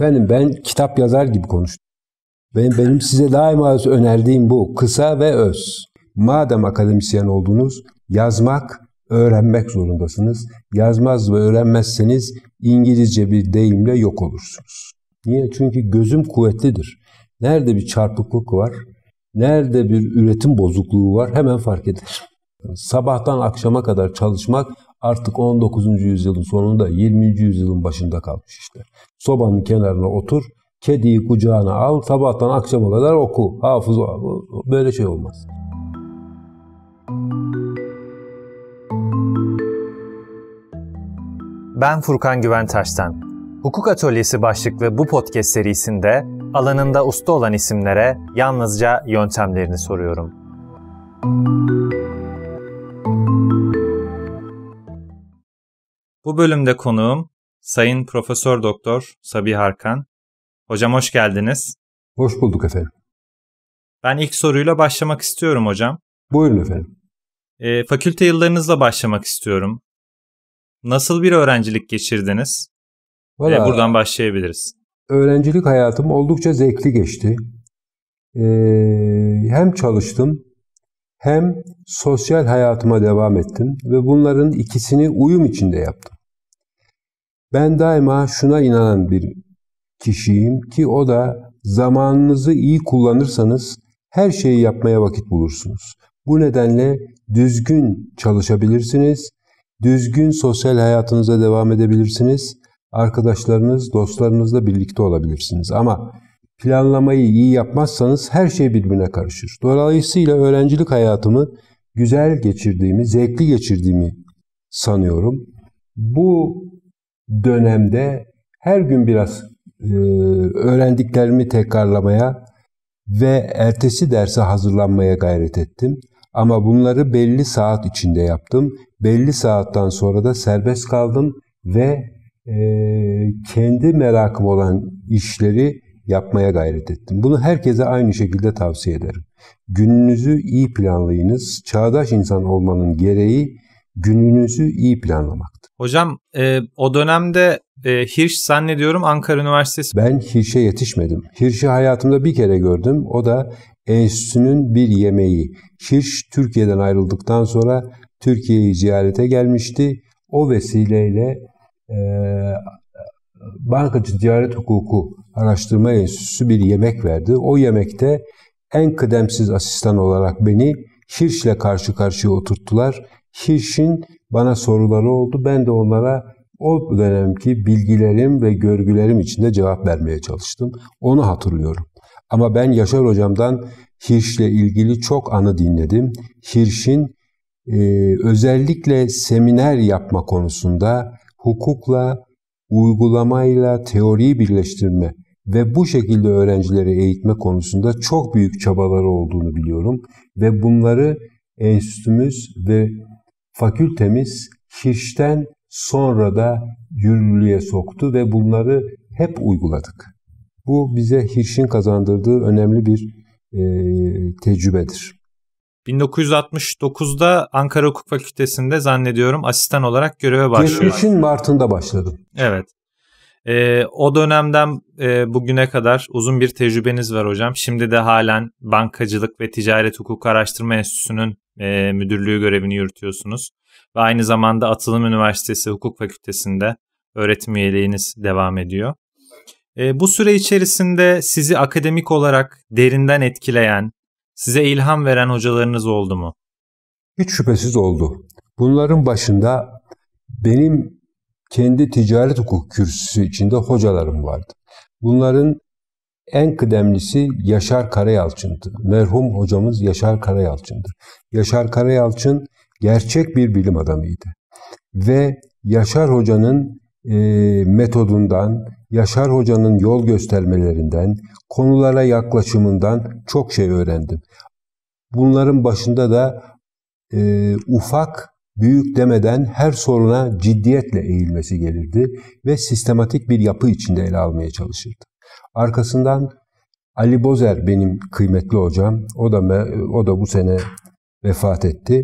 Efendim ben kitap yazar gibi konuştum. Ben benim size daima önerdiğim bu. Kısa ve öz. Madem akademisyen oldunuz, yazmak, öğrenmek zorundasınız. Yazmaz ve öğrenmezseniz İngilizce bir deyimle yok olursunuz. Niye? Çünkü gözüm kuvvetlidir. Nerede bir çarpıklık var, nerede bir üretim bozukluğu var hemen fark eder. Sabahtan akşama kadar çalışmak artık 19. yüzyılın sonunda 20. yüzyılın başında kalmış işte. Sobanın kenarına otur, kediyi kucağına al, sabahtan akşama kadar oku, hafız Böyle şey olmaz. Ben Furkan Güven Taş'tan. Hukuk Atölyesi başlıklı bu podcast serisinde alanında usta olan isimlere yalnızca yöntemlerini soruyorum. Müzik Bu bölümde konuğum Sayın Profesör Doktor Sabiha Harkan. Hocam hoş geldiniz. Hoş bulduk efendim. Ben ilk soruyla başlamak istiyorum hocam. Buyurun efendim. E, fakülte yıllarınızla başlamak istiyorum. Nasıl bir öğrencilik geçirdiniz? Vallahi, e, buradan başlayabiliriz. Öğrencilik hayatım oldukça zevkli geçti. E, hem çalıştım hem sosyal hayatıma devam ettim ve bunların ikisini uyum içinde yaptım. Ben daima şuna inanan bir kişiyim ki o da zamanınızı iyi kullanırsanız her şeyi yapmaya vakit bulursunuz. Bu nedenle düzgün çalışabilirsiniz, düzgün sosyal hayatınıza devam edebilirsiniz, arkadaşlarınız, dostlarınızla birlikte olabilirsiniz. Ama planlamayı iyi yapmazsanız her şey birbirine karışır. Dolayısıyla öğrencilik hayatımı güzel geçirdiğimi, zevkli geçirdiğimi sanıyorum. Bu dönemde her gün biraz e, öğrendiklerimi tekrarlamaya ve ertesi derse hazırlanmaya gayret ettim. Ama bunları belli saat içinde yaptım. Belli saatten sonra da serbest kaldım ve e, kendi merakım olan işleri yapmaya gayret ettim. Bunu herkese aynı şekilde tavsiye ederim. Gününüzü iyi planlayınız. Çağdaş insan olmanın gereği gününüzü iyi planlamaktır. Hocam e, o dönemde e, Hirsch zannediyorum Ankara Üniversitesi. Ben Hirsch'e yetişmedim. Hirsch'i hayatımda bir kere gördüm. O da enstitünün bir yemeği. Hirsch Türkiye'den ayrıldıktan sonra Türkiye'yi ziyarete gelmişti. O vesileyle e, Bankacı Ticaret Hukuku Araştırma Enstitüsü bir yemek verdi. O yemekte en kıdemsiz asistan olarak beni Hirsch'le karşı karşıya oturttular. Hirsch'in bana soruları oldu. Ben de onlara o dönemki bilgilerim ve görgülerim içinde cevap vermeye çalıştım. Onu hatırlıyorum. Ama ben Yaşar hocamdan Hirş'le ilgili çok anı dinledim. Hirş'in e, özellikle seminer yapma konusunda hukukla, uygulamayla teoriyi birleştirme ve bu şekilde öğrencileri eğitme konusunda çok büyük çabaları olduğunu biliyorum ve bunları enstitümüz ve fakültemiz Hirsch'ten sonra da yürürlüğe soktu ve bunları hep uyguladık. Bu bize Hirsch'in kazandırdığı önemli bir e, tecrübedir. 1969'da Ankara Hukuk Fakültesi'nde zannediyorum asistan olarak göreve başladım. Hirsch'in Mart'ında başladım. Evet. E, o dönemden e, bugüne kadar uzun bir tecrübeniz var hocam. Şimdi de halen Bankacılık ve Ticaret Hukuk Araştırma Enstitüsü'nün e, müdürlüğü görevini yürütüyorsunuz. Ve aynı zamanda Atılım Üniversitesi Hukuk Fakültesi'nde öğretim üyeliğiniz devam ediyor. E, bu süre içerisinde sizi akademik olarak derinden etkileyen, size ilham veren hocalarınız oldu mu? Hiç şüphesiz oldu. Bunların başında benim kendi ticaret hukuk kürsüsü içinde hocalarım vardı. Bunların en kıdemlisi Yaşar Karayalçın'dı. Merhum hocamız Yaşar Karayalçın'dı. Yaşar Karayalçın gerçek bir bilim adamıydı. Ve Yaşar Hoca'nın e, metodundan, Yaşar Hoca'nın yol göstermelerinden, konulara yaklaşımından çok şey öğrendim. Bunların başında da e, ufak, büyük demeden her soruna ciddiyetle eğilmesi gelirdi ve sistematik bir yapı içinde ele almaya çalışırdı. Arkasından Ali Bozer benim kıymetli hocam. O da o da bu sene vefat etti.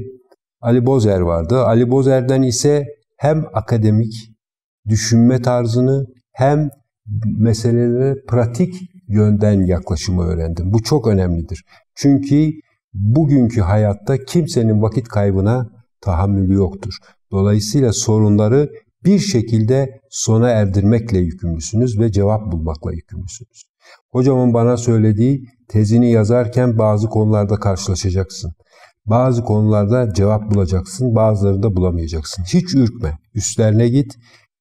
Ali Bozer vardı. Ali Bozer'den ise hem akademik düşünme tarzını hem meselelere pratik yönden yaklaşımı öğrendim. Bu çok önemlidir. Çünkü bugünkü hayatta kimsenin vakit kaybına tahammülü yoktur. Dolayısıyla sorunları bir şekilde sona erdirmekle yükümlüsünüz ve cevap bulmakla yükümlüsünüz. Hocamın bana söylediği tezini yazarken bazı konularda karşılaşacaksın. Bazı konularda cevap bulacaksın, bazılarında bulamayacaksın. Hiç ürkme, üstlerine git,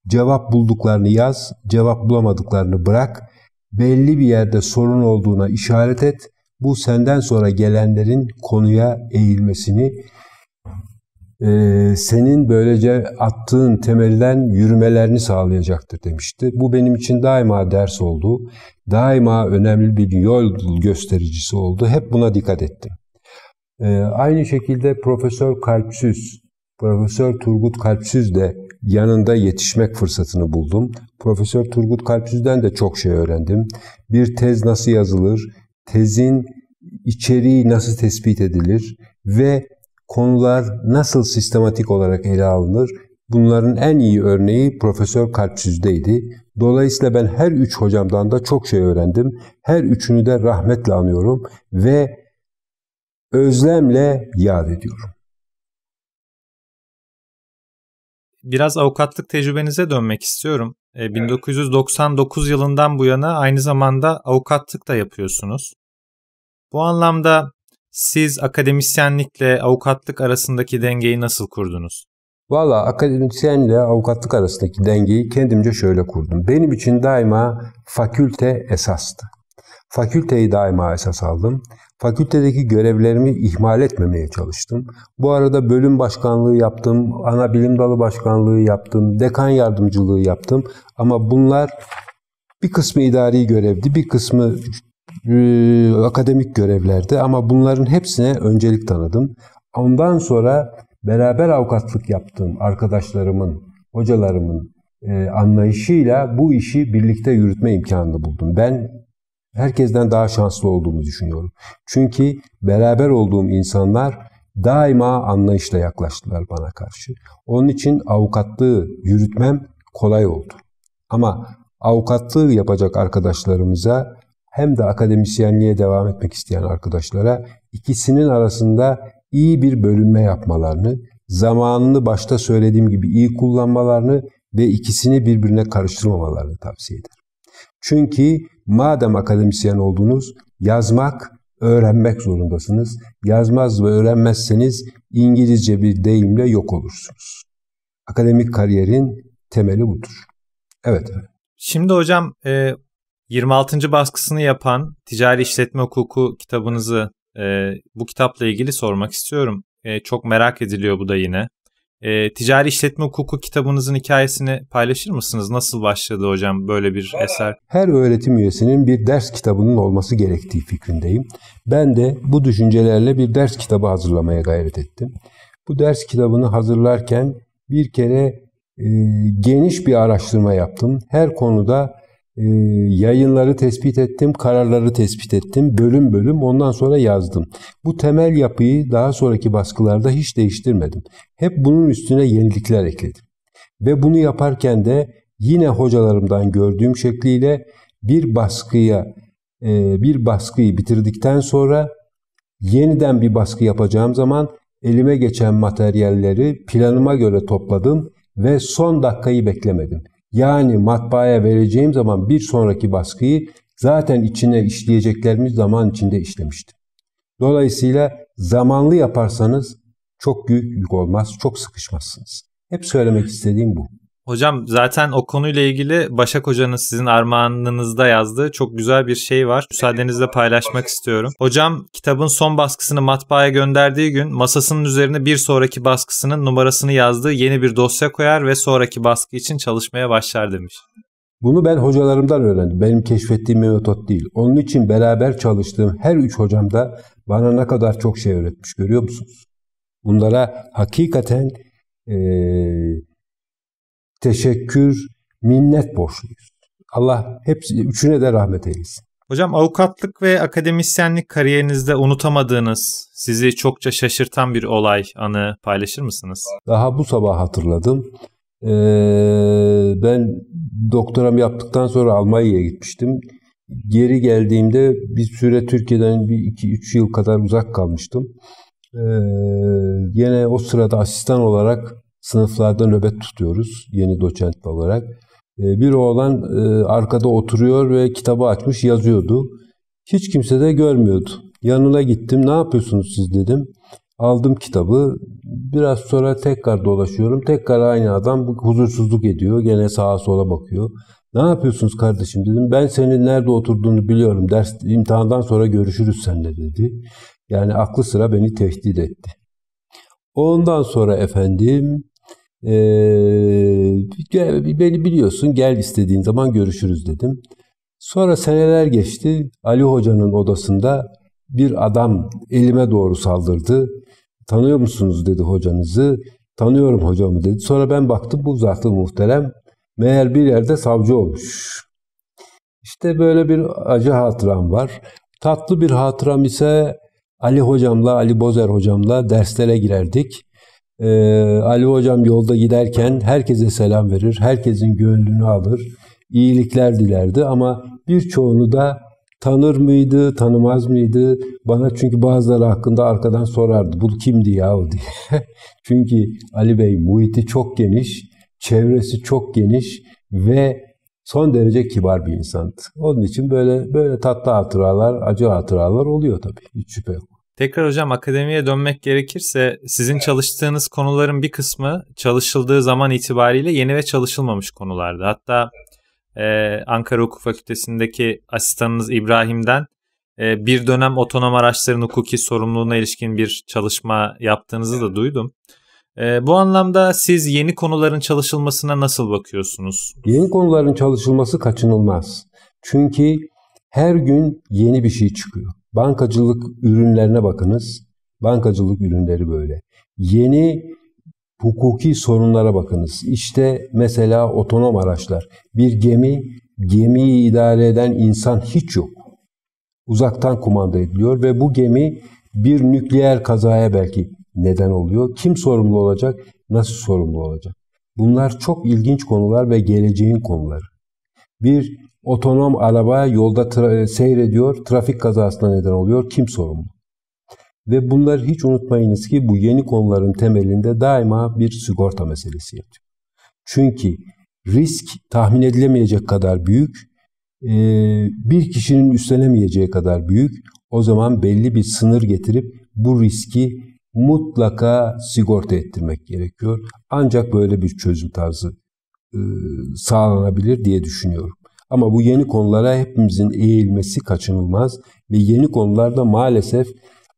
cevap bulduklarını yaz, cevap bulamadıklarını bırak, belli bir yerde sorun olduğuna işaret et, bu senden sonra gelenlerin konuya eğilmesini, e, senin böylece attığın temelden yürümelerini sağlayacaktır demişti. Bu benim için daima ders oldu. Daima önemli bir yol göstericisi oldu. Hep buna dikkat ettim. E, aynı şekilde Profesör Kalpsüz, Profesör Turgut Kalpsüz de yanında yetişmek fırsatını buldum. Profesör Turgut Kalpsüz'den de çok şey öğrendim. Bir tez nasıl yazılır, tezin içeriği nasıl tespit edilir ve konular nasıl sistematik olarak ele alınır? Bunların en iyi örneği Profesör Kalpsüz'deydi. Dolayısıyla ben her üç hocamdan da çok şey öğrendim. Her üçünü de rahmetle anıyorum ve özlemle yad ediyorum. Biraz avukatlık tecrübenize dönmek istiyorum. E, 1999 yılından bu yana aynı zamanda avukatlık da yapıyorsunuz. Bu anlamda siz akademisyenlikle avukatlık arasındaki dengeyi nasıl kurdunuz? Valla akademisyenle avukatlık arasındaki dengeyi kendimce şöyle kurdum. Benim için daima fakülte esastı. Fakülteyi daima esas aldım. Fakültedeki görevlerimi ihmal etmemeye çalıştım. Bu arada bölüm başkanlığı yaptım, ana bilim dalı başkanlığı yaptım, dekan yardımcılığı yaptım. Ama bunlar bir kısmı idari görevdi, bir kısmı e, akademik görevlerde ama bunların hepsine öncelik tanıdım. Ondan sonra beraber avukatlık yaptığım arkadaşlarımın, hocalarımın e, anlayışıyla bu işi birlikte yürütme imkanını buldum. Ben herkesten daha şanslı olduğumu düşünüyorum. Çünkü beraber olduğum insanlar daima anlayışla yaklaştılar bana karşı. Onun için avukatlığı yürütmem kolay oldu. Ama avukatlığı yapacak arkadaşlarımıza hem de akademisyenliğe devam etmek isteyen arkadaşlara ikisinin arasında iyi bir bölünme yapmalarını, zamanını başta söylediğim gibi iyi kullanmalarını ve ikisini birbirine karıştırmamalarını tavsiye ederim. Çünkü madem akademisyen oldunuz, yazmak, öğrenmek zorundasınız. Yazmaz ve öğrenmezseniz İngilizce bir deyimle yok olursunuz. Akademik kariyerin temeli budur. Evet. Şimdi hocam e, 26. baskısını yapan Ticari İşletme Hukuku kitabınızı e, bu kitapla ilgili sormak istiyorum. E, çok merak ediliyor bu da yine. E, Ticari İşletme Hukuku kitabınızın hikayesini paylaşır mısınız? Nasıl başladı hocam böyle bir eser? Her öğretim üyesinin bir ders kitabının olması gerektiği fikrindeyim. Ben de bu düşüncelerle bir ders kitabı hazırlamaya gayret ettim. Bu ders kitabını hazırlarken bir kere e, geniş bir araştırma yaptım. Her konuda ee, yayınları tespit ettim, kararları tespit ettim, bölüm bölüm ondan sonra yazdım. Bu temel yapıyı daha sonraki baskılarda hiç değiştirmedim. Hep bunun üstüne yenilikler ekledim. Ve bunu yaparken de yine hocalarımdan gördüğüm şekliyle bir baskıya e, bir baskıyı bitirdikten sonra yeniden bir baskı yapacağım zaman elime geçen materyalleri planıma göre topladım ve son dakikayı beklemedim. Yani matbaaya vereceğim zaman bir sonraki baskıyı zaten içine işleyeceklerimiz zaman içinde işlemiştim. Dolayısıyla zamanlı yaparsanız çok büyük yük olmaz, çok sıkışmazsınız. Hep söylemek istediğim bu. Hocam zaten o konuyla ilgili Başak Hoca'nın sizin armağanınızda yazdığı çok güzel bir şey var. Müsaadenizle paylaşmak istiyorum. Hocam kitabın son baskısını matbaaya gönderdiği gün masasının üzerine bir sonraki baskısının numarasını yazdığı yeni bir dosya koyar ve sonraki baskı için çalışmaya başlar demiş. Bunu ben hocalarımdan öğrendim. Benim keşfettiğim bir metot değil. Onun için beraber çalıştığım her üç hocam da bana ne kadar çok şey öğretmiş görüyor musunuz? Bunlara hakikaten ee, teşekkür, minnet borçluyuz. Allah hepsi üçüne de rahmet eylesin. Hocam avukatlık ve akademisyenlik kariyerinizde unutamadığınız, sizi çokça şaşırtan bir olay, anı paylaşır mısınız? Daha bu sabah hatırladım. Ee, ben doktoram yaptıktan sonra Almanya'ya gitmiştim. Geri geldiğimde bir süre Türkiye'den bir iki üç yıl kadar uzak kalmıştım. Ee, yine o sırada asistan olarak sınıflarda nöbet tutuyoruz yeni doçent olarak. Ee, bir oğlan e, arkada oturuyor ve kitabı açmış yazıyordu. Hiç kimse de görmüyordu. Yanına gittim. Ne yapıyorsunuz siz dedim. Aldım kitabı. Biraz sonra tekrar dolaşıyorum. Tekrar aynı adam huzursuzluk ediyor. Gene sağa sola bakıyor. Ne yapıyorsunuz kardeşim dedim. Ben senin nerede oturduğunu biliyorum. Ders imtihandan sonra görüşürüz seninle dedi. Yani aklı sıra beni tehdit etti. Ondan sonra efendim ee, beni biliyorsun gel istediğin zaman görüşürüz dedim. Sonra seneler geçti. Ali Hoca'nın odasında bir adam elime doğru saldırdı. Tanıyor musunuz dedi hocanızı. Tanıyorum hocamı dedi. Sonra ben baktım bu zatlı muhterem meğer bir yerde savcı olmuş. İşte böyle bir acı hatıram var. Tatlı bir hatıram ise Ali hocamla, Ali Bozer hocamla derslere girerdik. E, Ali Hocam yolda giderken herkese selam verir, herkesin gönlünü alır, iyilikler dilerdi ama birçoğunu da tanır mıydı, tanımaz mıydı? Bana çünkü bazıları hakkında arkadan sorardı. Bu kimdi yahu diye. çünkü Ali Bey muhiti çok geniş, çevresi çok geniş ve son derece kibar bir insandı. Onun için böyle böyle tatlı hatıralar, acı hatıralar oluyor tabii. Hiç şüphe yok. Tekrar hocam akademiye dönmek gerekirse sizin evet. çalıştığınız konuların bir kısmı çalışıldığı zaman itibariyle yeni ve çalışılmamış konulardı. Hatta evet. e, Ankara Hukuk Fakültesindeki asistanınız İbrahim'den e, bir dönem otonom araçların hukuki sorumluluğuna ilişkin bir çalışma yaptığınızı evet. da duydum. E, bu anlamda siz yeni konuların çalışılmasına nasıl bakıyorsunuz? Yeni konuların çalışılması kaçınılmaz. Çünkü her gün yeni bir şey çıkıyor. Bankacılık ürünlerine bakınız. Bankacılık ürünleri böyle. Yeni hukuki sorunlara bakınız. İşte mesela otonom araçlar. Bir gemi, gemiyi idare eden insan hiç yok. Uzaktan kumanda ediliyor ve bu gemi bir nükleer kazaya belki neden oluyor. Kim sorumlu olacak? Nasıl sorumlu olacak? Bunlar çok ilginç konular ve geleceğin konuları. Bir otonom araba yolda tra- e, seyrediyor, trafik kazasına neden oluyor. Kim sorumlu? Ve bunları hiç unutmayınız ki bu yeni konuların temelinde daima bir sigorta meselesi yatıyor. Çünkü risk tahmin edilemeyecek kadar büyük, e, bir kişinin üstlenemeyeceği kadar büyük. O zaman belli bir sınır getirip bu riski mutlaka sigorta ettirmek gerekiyor. Ancak böyle bir çözüm tarzı e, sağlanabilir diye düşünüyorum. Ama bu yeni konulara hepimizin eğilmesi kaçınılmaz ve yeni konularda maalesef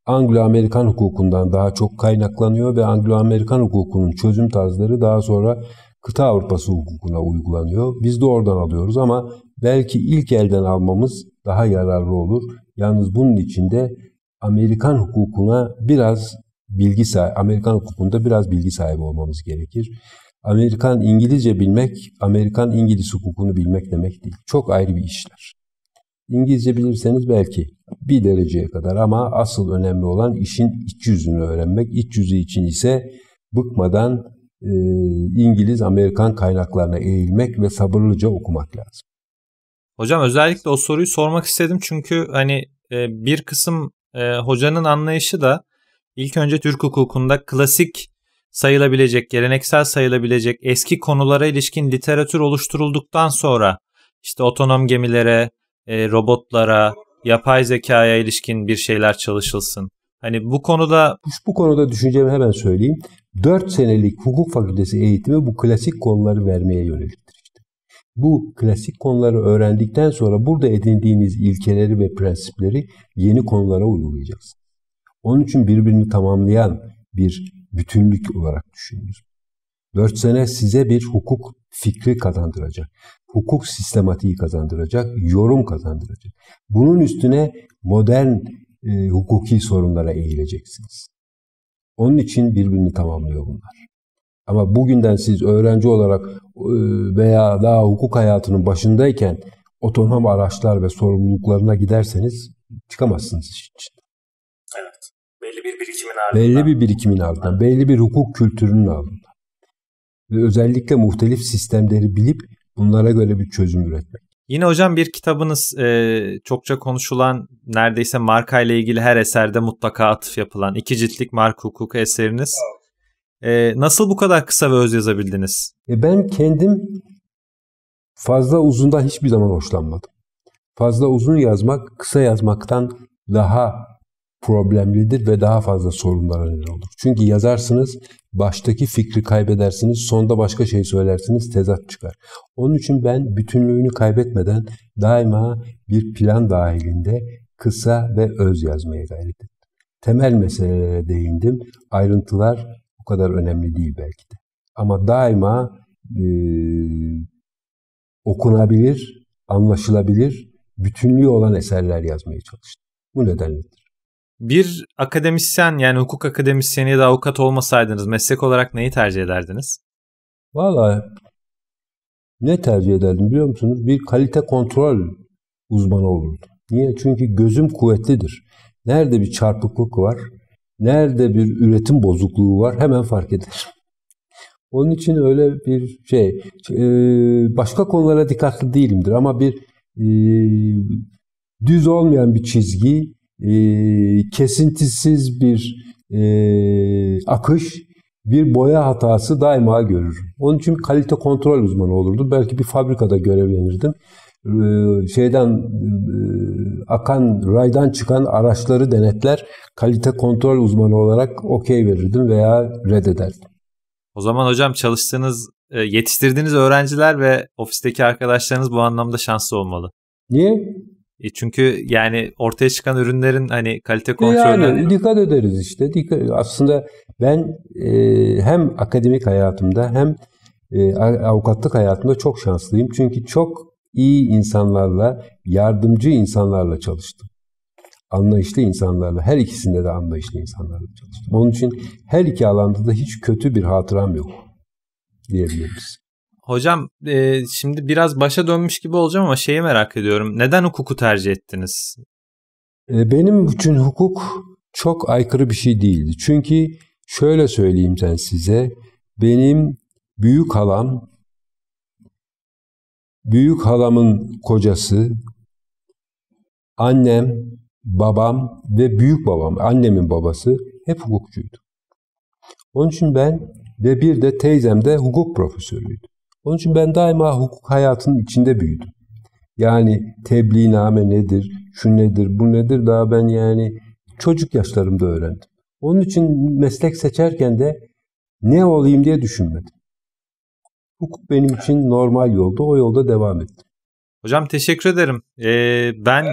Anglo-Amerikan hukukundan daha çok kaynaklanıyor ve Anglo-Amerikan hukukunun çözüm tarzları daha sonra kıta Avrupası hukukuna uygulanıyor. Biz de oradan alıyoruz ama belki ilk elden almamız daha yararlı olur. Yalnız bunun için de Amerikan hukukuna biraz bilgi sahibi, Amerikan hukukunda biraz bilgi sahibi olmamız gerekir. Amerikan İngilizce bilmek, Amerikan İngiliz hukukunu bilmek demek değil. Çok ayrı bir işler. İngilizce bilirseniz belki bir dereceye kadar ama asıl önemli olan işin iç yüzünü öğrenmek. İç yüzü için ise bıkmadan e, İngiliz, Amerikan kaynaklarına eğilmek ve sabırlıca okumak lazım. Hocam özellikle o soruyu sormak istedim çünkü hani e, bir kısım e, hocanın anlayışı da ilk önce Türk hukukunda klasik sayılabilecek, geleneksel sayılabilecek eski konulara ilişkin literatür oluşturulduktan sonra işte otonom gemilere, e, robotlara, yapay zekaya ilişkin bir şeyler çalışılsın. Hani bu konuda... Bu konuda düşüncemi hemen söyleyeyim. 4 senelik hukuk fakültesi eğitimi bu klasik konuları vermeye yöneliktir. İşte. Bu klasik konuları öğrendikten sonra burada edindiğiniz ilkeleri ve prensipleri yeni konulara uygulayacaksınız. Onun için birbirini tamamlayan bir bütünlük olarak düşünürüz. Dört sene size bir hukuk fikri kazandıracak. Hukuk sistematiği kazandıracak, yorum kazandıracak. Bunun üstüne modern e, hukuki sorunlara eğileceksiniz. Onun için birbirini tamamlıyor bunlar. Ama bugünden siz öğrenci olarak e, veya daha hukuk hayatının başındayken otonom araçlar ve sorumluluklarına giderseniz çıkamazsınız iş için birikimin ardından. Belli bir birikimin ardından, belli bir hukuk kültürünün ardından. Ve özellikle muhtelif sistemleri bilip bunlara göre bir çözüm üretmek. Yine hocam bir kitabınız e, çokça konuşulan neredeyse marka ile ilgili her eserde mutlaka atıf yapılan iki ciltlik marka hukuku eseriniz. E, nasıl bu kadar kısa ve öz yazabildiniz? E ben kendim fazla uzunda hiçbir zaman hoşlanmadım. Fazla uzun yazmak kısa yazmaktan daha problemlidir ve daha fazla sorunlara neden olur. Çünkü yazarsınız, baştaki fikri kaybedersiniz, sonda başka şey söylersiniz, tezat çıkar. Onun için ben bütünlüğünü kaybetmeden daima bir plan dahilinde kısa ve öz yazmaya gayret ettim. Temel meselelere değindim. Ayrıntılar o kadar önemli değil belki de. Ama daima e, okunabilir, anlaşılabilir, bütünlüğü olan eserler yazmaya çalıştım. Bu nedenledir bir akademisyen yani hukuk akademisyeni ya da avukat olmasaydınız meslek olarak neyi tercih ederdiniz? Vallahi ne tercih ederdim biliyor musunuz? Bir kalite kontrol uzmanı olurdum Niye? Çünkü gözüm kuvvetlidir. Nerede bir çarpıklık var, nerede bir üretim bozukluğu var hemen fark eder. Onun için öyle bir şey, e, başka konulara dikkatli değilimdir ama bir e, düz olmayan bir çizgi e, kesintisiz bir e, akış, bir boya hatası daima görürüm. Onun için kalite kontrol uzmanı olurdum. Belki bir fabrikada görevlenirdim. E, şeyden e, akan, raydan çıkan araçları denetler, kalite kontrol uzmanı olarak okey verirdim veya reddederdim. O zaman hocam çalıştığınız, e, yetiştirdiğiniz öğrenciler ve ofisteki arkadaşlarınız bu anlamda şanslı olmalı. Niye? E çünkü yani ortaya çıkan ürünlerin hani kalite e, kontrolü... Yani dikkat ederiz işte. Dikkat, aslında ben e, hem akademik hayatımda hem e, avukatlık hayatımda çok şanslıyım. Çünkü çok iyi insanlarla, yardımcı insanlarla çalıştım. Anlayışlı insanlarla, her ikisinde de anlayışlı insanlarla çalıştım. Onun için her iki alanda da hiç kötü bir hatıram yok diyebiliriz. Hocam e, şimdi biraz başa dönmüş gibi olacağım ama şeyi merak ediyorum. Neden hukuku tercih ettiniz? E, benim için hukuk çok aykırı bir şey değildi. Çünkü şöyle söyleyeyim ben size. Benim büyük halam, büyük halamın kocası, annem, babam ve büyük babam, annemin babası hep hukukçuydu. Onun için ben ve bir de teyzem de hukuk profesörüydü. Onun için ben daima hukuk hayatının içinde büyüdüm. Yani tebliğname nedir, şu nedir, bu nedir daha ben yani çocuk yaşlarımda öğrendim. Onun için meslek seçerken de ne olayım diye düşünmedim. Hukuk benim için normal yolda, o yolda devam ettim. Hocam teşekkür ederim. Ee, ben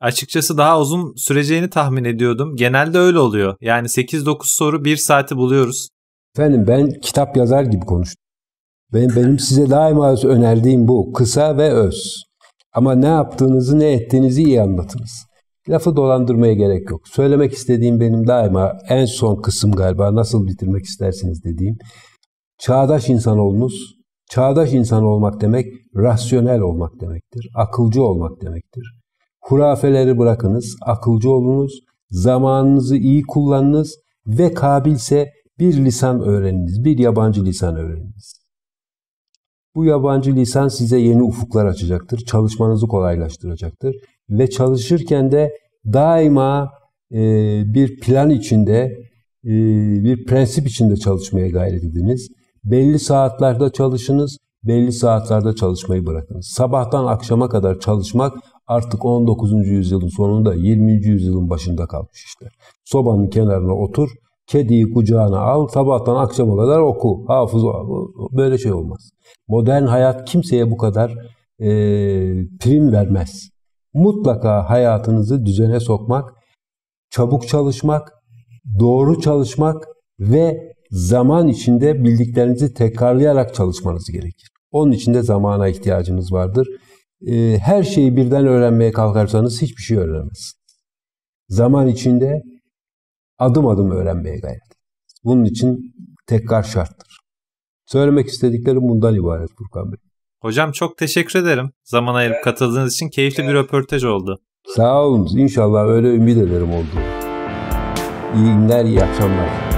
açıkçası daha uzun süreceğini tahmin ediyordum. Genelde öyle oluyor. Yani 8-9 soru 1 saati buluyoruz. Efendim ben kitap yazar gibi konuştum. Benim, benim size daima önerdiğim bu. Kısa ve öz. Ama ne yaptığınızı, ne ettiğinizi iyi anlatınız. Lafı dolandırmaya gerek yok. Söylemek istediğim benim daima en son kısım galiba nasıl bitirmek istersiniz dediğim. Çağdaş insan olunuz. Çağdaş insan olmak demek rasyonel olmak demektir. Akılcı olmak demektir. Hurafeleri bırakınız, akılcı olunuz, zamanınızı iyi kullanınız ve kabilse bir lisan öğreniniz, bir yabancı lisan öğreniniz. Bu yabancı lisan size yeni ufuklar açacaktır. Çalışmanızı kolaylaştıracaktır. Ve çalışırken de daima e, bir plan içinde, e, bir prensip içinde çalışmaya gayret ediniz. Belli saatlerde çalışınız, belli saatlerde çalışmayı bırakınız. Sabahtan akşama kadar çalışmak artık 19. yüzyılın sonunda 20. yüzyılın başında kalmış işler. Sobanın kenarına otur, Kediyi kucağına al, sabahtan akşama kadar oku, hafız ol. Böyle şey olmaz. Modern hayat kimseye bu kadar e, prim vermez. Mutlaka hayatınızı düzene sokmak, çabuk çalışmak, doğru çalışmak ve zaman içinde bildiklerinizi tekrarlayarak çalışmanız gerekir. Onun için de zamana ihtiyacınız vardır. E, her şeyi birden öğrenmeye kalkarsanız hiçbir şey öğrenemezsiniz. Zaman içinde adım adım öğrenmeye gayret Bunun için tekrar şarttır. Söylemek istediklerim bundan ibaret Furkan Bey. Hocam çok teşekkür ederim. Zaman ayırıp evet. katıldığınız için keyifli evet. bir röportaj oldu. Sağ olun. İnşallah öyle ümit ederim oldu. İyi günler, iyi akşamlar.